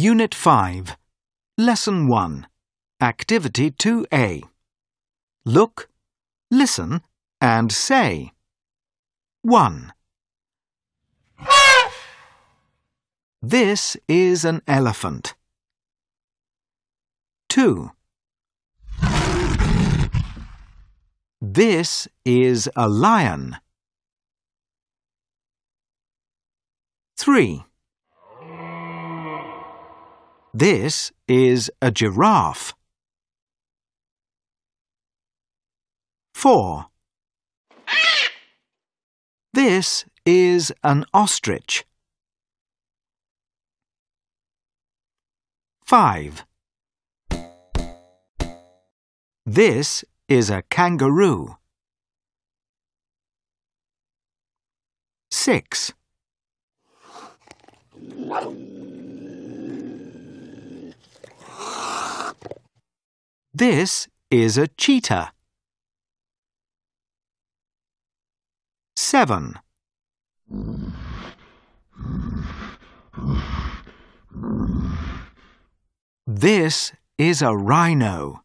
Unit 5, Lesson 1, Activity 2A. Look, listen, and say. 1. This is an elephant. 2. This is a lion. 3. This is a giraffe. 4. This is an ostrich. 5. This is a kangaroo. 6. This is a cheetah. 7. This is a rhino.